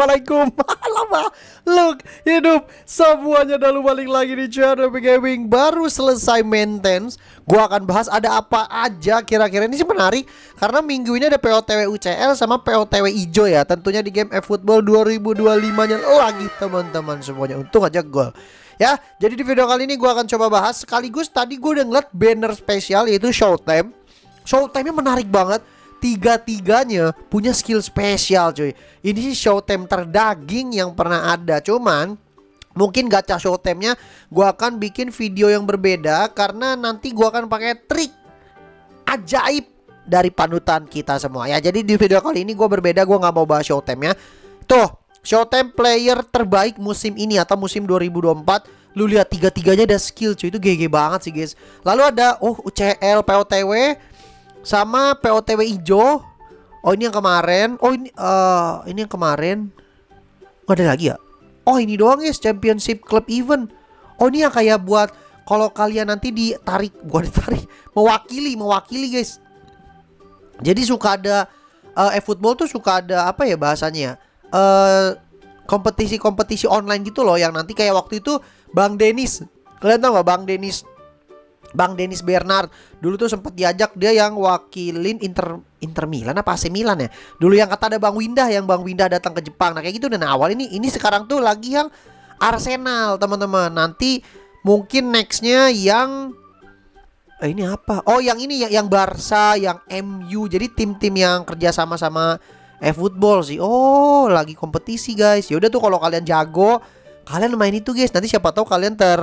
Assalamualaikum Lama Look Hidup Semuanya lalu balik lagi di channel Gaming Baru selesai maintenance Gua akan bahas ada apa aja kira-kira Ini sih menarik Karena minggu ini ada POTW UCL sama POTW Ijo ya Tentunya di game eFootball 2025 nya lagi teman-teman semuanya Untung aja gol Ya, jadi di video kali ini gua akan coba bahas sekaligus tadi gue udah ngeliat banner spesial yaitu Showtime Showtime-nya menarik banget. Tiga-tiganya punya skill spesial cuy. Ini sih Showtime terdaging yang pernah ada. Cuman mungkin gacha Showtime-nya gue akan bikin video yang berbeda. Karena nanti gue akan pakai trik ajaib dari panutan kita semua. Ya jadi di video kali ini gue berbeda. Gue nggak mau bahas Showtime-nya. Tuh Showtime player terbaik musim ini atau musim 2024 Lu lihat tiga-tiganya ada skill cuy Itu GG banget sih guys Lalu ada oh uh, UCL, POTW sama POTW hijau oh ini yang kemarin oh ini uh, ini yang kemarin nggak ada lagi ya oh ini doang guys championship club event oh ini yang kayak buat kalau kalian nanti ditarik bukan ditarik mewakili mewakili guys jadi suka ada uh, e-football tuh suka ada apa ya bahasanya kompetisi eh, kompetisi-kompetisi online gitu loh yang nanti kayak waktu itu Bang Denis kalian tau gak Bang Denis Bang Dennis Bernard dulu tuh sempat diajak dia yang wakilin Inter Inter Milan apa AC Milan ya. Dulu yang kata ada Bang Winda yang Bang Winda datang ke Jepang. Nah kayak gitu dan nah, awal ini ini sekarang tuh lagi yang Arsenal teman-teman. Nanti mungkin nextnya yang eh, ini apa? Oh yang ini yang, yang Barca, yang MU. Jadi tim-tim yang kerja sama sama eh football sih. Oh lagi kompetisi guys. Yaudah tuh kalau kalian jago kalian main itu guys. Nanti siapa tahu kalian ter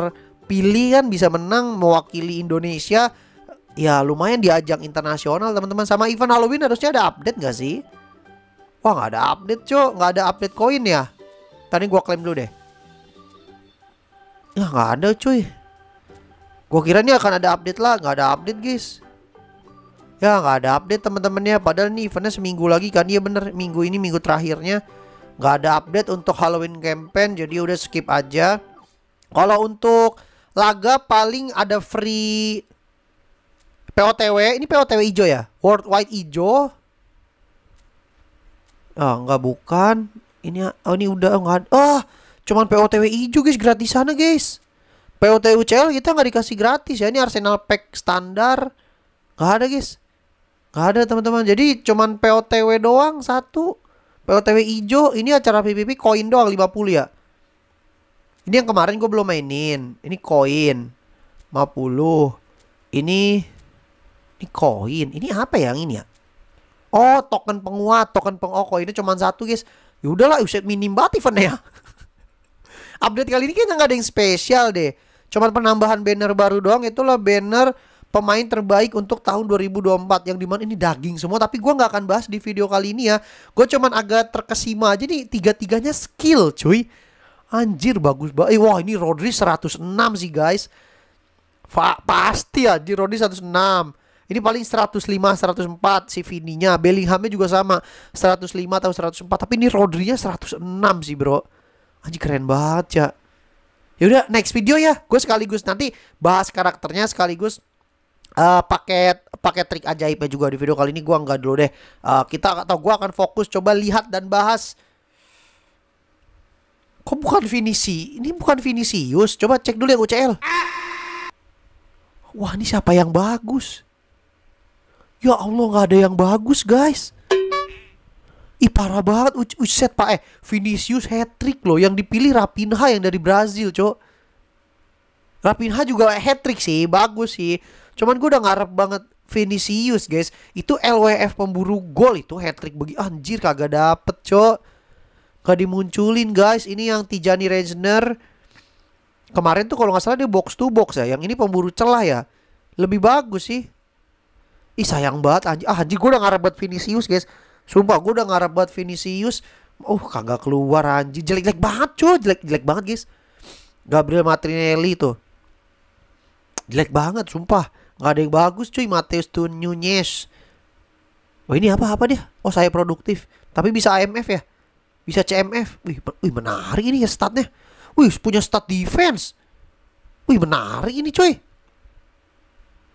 pilih kan bisa menang mewakili Indonesia ya lumayan di ajang internasional teman-teman sama event Halloween harusnya ada update gak sih wah nggak ada update cok nggak ada update koin ya tadi gua klaim dulu deh ya nggak ada cuy gua kira nih akan ada update lah nggak ada update guys ya nggak ada update teman-temannya padahal nih eventnya seminggu lagi kan dia bener minggu ini minggu terakhirnya nggak ada update untuk Halloween campaign jadi udah skip aja kalau untuk laga paling ada free POTW. Ini POTW hijau ya? Worldwide hijau. Ah, nggak bukan. Ini oh ini udah nggak Ah, cuman POTW hijau guys, gratis sana guys. POTW UCL kita nggak dikasih gratis ya. Ini Arsenal pack standar. Nggak ada guys. Nggak ada teman-teman. Jadi cuman POTW doang satu. POTW hijau. Ini acara PPP koin doang 50 ya. Ini yang kemarin gue belum mainin. Ini koin. 50. Ini ini koin. Ini apa ya yang ini ya? Oh, token penguat, token pengok. oh, koinnya cuma satu, guys. Yaudah lah, uset minim banget ya. Update kali ini kayaknya nggak ada yang spesial deh. Cuman penambahan banner baru doang itulah banner pemain terbaik untuk tahun 2024 yang dimana ini daging semua tapi gue nggak akan bahas di video kali ini ya gue cuman agak terkesima aja nih tiga tiganya skill cuy Anjir bagus banget. Eh, wah ini Rodri 106 sih guys. Fa pasti di Rodri 106. Ini paling 105, 104 si Vininya. Bellinghamnya juga sama 105 atau 104. Tapi ini Rodri Rodrinya 106 sih bro. Anjir keren banget ya. Yaudah next video ya. Gue sekaligus nanti bahas karakternya sekaligus uh, paket paket trik ajaibnya juga di video kali ini gua nggak dulu deh. Uh, kita atau gua akan fokus coba lihat dan bahas Kok bukan Vinici? Ini bukan Vinisius. Coba cek dulu yang UCL. Wah, ini siapa yang bagus? Ya Allah, nggak ada yang bagus, guys. Ih, parah banget U Pak. Eh, Vinicius hat-trick loh. Yang dipilih Rapinha yang dari Brazil, Cok. Rapinha juga hat-trick sih, bagus sih. Cuman gue udah ngarep banget Vinicius, guys. Itu LWF pemburu gol itu hat-trick bagi anjir kagak dapet, Cok. Gak dimunculin guys. Ini yang Tijani Reisner kemarin tuh kalau nggak salah dia box to box ya. Yang ini pemburu celah ya. Lebih bagus sih. Ih sayang banget anji Ah anji gue udah ngarep buat Vinicius guys. Sumpah gue udah ngarep buat Vinicius. Uh kagak keluar anji Jelek-jelek banget cuy. Jelek-jelek banget guys. Gabriel Martinelli tuh. Jelek banget sumpah. Gak ada yang bagus cuy Mateus Tunyunyes Wah oh, ini apa-apa dia? Oh saya produktif. Tapi bisa AMF ya? bisa CMF wih, wih menarik ini ya statnya wih punya stat defense wih menarik ini coy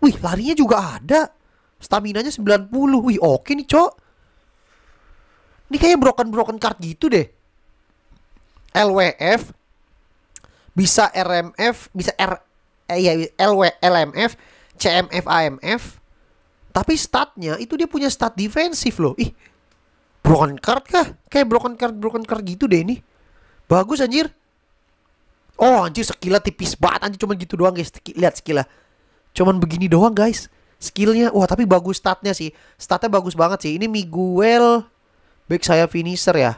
wih larinya juga ada stamina staminanya 90 wih oke nih cok ini kayaknya broken broken card gitu deh LWF bisa RMF bisa R eh, ya LW LMF CMF AMF tapi statnya itu dia punya stat defensif loh ih broken card kah? Kayak broken card broken card gitu deh ini. Bagus anjir. Oh anjir skillnya tipis banget anjir cuman gitu doang guys. Lihat skillnya. Cuman begini doang guys. Skillnya, wah tapi bagus statnya sih. Statnya bagus banget sih. Ini Miguel back saya finisher ya.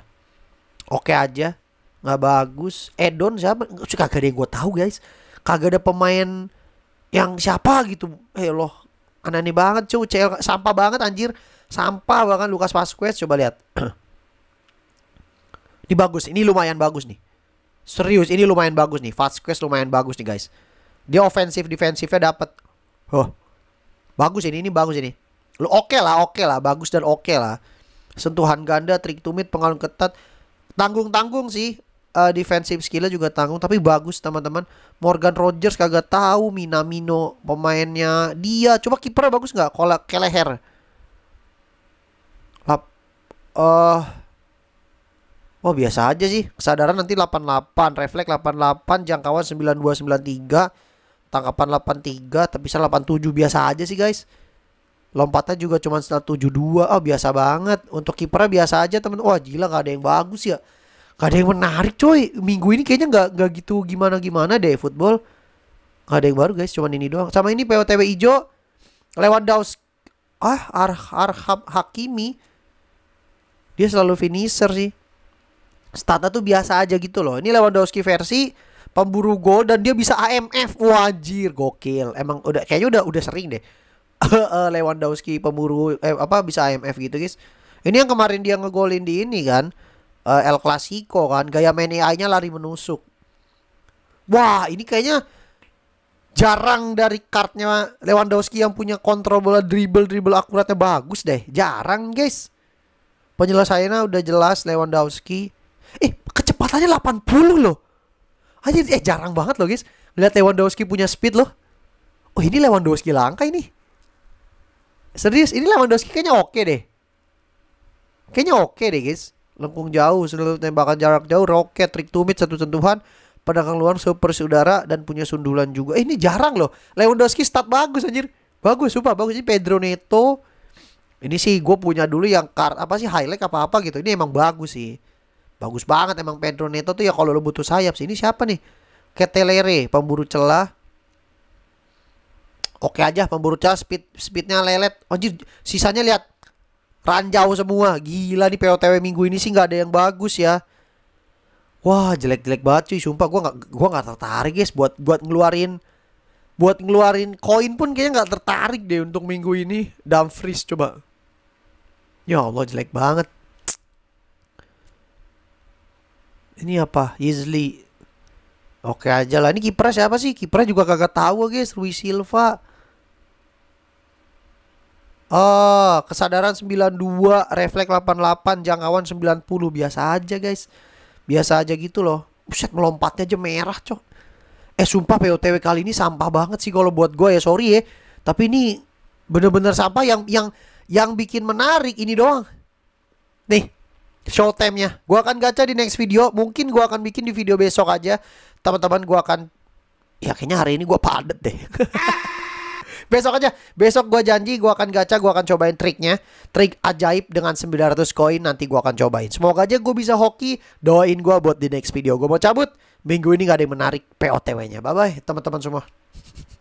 Oke aja. Gak bagus. Edon siapa? Kagak ada yang gue tahu guys. Kagak ada pemain yang siapa gitu. Eh loh aneh-aneh banget cuy CL sampah banget anjir Sampah bahkan Lucas Vasquez coba lihat. ini bagus, ini lumayan bagus nih. Serius, ini lumayan bagus nih. Vasquez lumayan bagus nih, guys. Dia ofensif defensifnya dapat. Oh. Bagus ini, ini bagus ini. Lu oke okay lah, oke okay lah, bagus dan oke okay lah. Sentuhan ganda, trik tumit, pengalun ketat. Tanggung-tanggung sih uh, defensive skillnya juga tanggung tapi bagus teman-teman Morgan Rogers kagak tahu Minamino pemainnya dia coba kiper bagus nggak kalau Keleher eh uh, Wah biasa aja sih Kesadaran nanti 88 Refleks 88 Jangkauan 9293 Tangkapan 83 Tepisan 87 Biasa aja sih guys Lompatnya juga cuma 172 Oh biasa banget Untuk kipernya biasa aja temen Wah gila gak ada yang bagus ya Gak ada yang menarik coy Minggu ini kayaknya gak, gak gitu gimana-gimana deh football Gak ada yang baru guys Cuman ini doang Sama ini POTW hijau Lewat Daus Ah Ar Arham Hakimi dia selalu finisher sih statnya tuh biasa aja gitu loh ini Lewandowski versi pemburu gol dan dia bisa AMF wajir gokil emang udah kayaknya udah udah sering deh eh, Lewandowski pemburu eh, apa bisa AMF gitu guys ini yang kemarin dia ngegolin di ini kan uh, El Clasico kan gaya main nya lari menusuk wah ini kayaknya jarang dari kartnya Lewandowski yang punya kontrol bola dribble dribble akuratnya bagus deh jarang guys Penyelesaiannya udah jelas Lewandowski. Eh, kecepatannya 80 loh. Aja eh jarang banget loh, guys. Lihat Lewandowski punya speed loh. Oh, ini Lewandowski langka ini. Serius, ini Lewandowski kayaknya oke deh. Kayaknya oke deh, guys. Lengkung jauh, seluruh tembakan jarak jauh, roket, trik tumit, satu sentuhan, pedagang luar super saudara dan punya sundulan juga. Eh, ini jarang loh. Lewandowski start bagus anjir. Bagus, sumpah bagus. Ini Pedro Neto, ini sih gue punya dulu yang kar apa sih highlight apa apa gitu ini emang bagus sih bagus banget emang Pedro Neto tuh ya kalau lo butuh sayap sih ini siapa nih Ketelere pemburu celah oke aja pemburu celah speed speednya lelet anjir sisanya lihat ranjau semua gila nih POTW minggu ini sih nggak ada yang bagus ya wah jelek-jelek banget cuy sumpah gue nggak gua nggak tertarik guys buat buat ngeluarin buat ngeluarin koin pun kayaknya nggak tertarik deh untuk minggu ini Dumfries coba Ya Allah jelek banget. Ini apa? Yizli. Oke aja lah. Ini kipernya siapa sih? Kipernya juga kagak tahu guys. Rui Silva. Oh, kesadaran 92, refleks 88, jangkauan 90. Biasa aja guys. Biasa aja gitu loh. Buset melompatnya aja merah cok. Eh sumpah POTW kali ini sampah banget sih kalau buat gue ya. Sorry ya. Tapi ini bener-bener sampah yang yang yang bikin menarik ini doang. Nih, showtime-nya. Gua akan gacha di next video. Mungkin gua akan bikin di video besok aja. Teman-teman gua akan ya kayaknya hari ini gua padet deh. besok aja. Besok gua janji gua akan gacha, gua akan cobain triknya. Trik ajaib dengan 900 koin nanti gua akan cobain. Semoga aja gua bisa hoki. Doain gua buat di next video. Gua mau cabut. Minggu ini gak ada yang menarik POTW-nya. Bye bye teman-teman semua.